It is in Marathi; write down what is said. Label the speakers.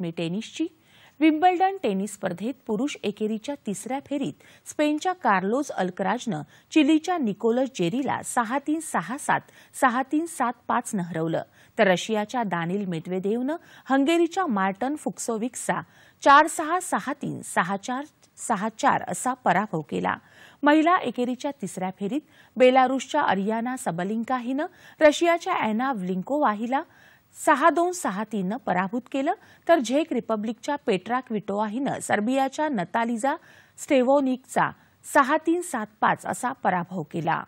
Speaker 1: बातमी टेनिसची विम्बल्डन टेनिस स्पर्धेत पुरुष एकेरीच्या तिसऱ्या फेरीत स्पेनच्या कार्लोज अल्कराजनं चिलीच्या निकोलस जेरीला सहा तीन सहा सात सहा तीन सात पाचनं हरवलं तर रशियाच्या दानिल मेदवेदेवनं हंगेरीच्या मार्टन फुक्सोविक्सचा चार सहा सहा तीन सहा चार सहा चार असा पराभव केला महिला एकेरीच्या तिसऱ्या फेरीत बेलारुसच्या अरियाना सबलिंका हिनं रशियाच्या अॅना व्लिंकोवा हिला सहा दोन सहा तीननं पराभूत केलं तर झेक रिपब्लिकच्या पेट्रा क्विटोआ हिनं सर्बियाच्या नतालिजा स्टेवोनिकचा सहा तीन सात पाच असा पराभव केला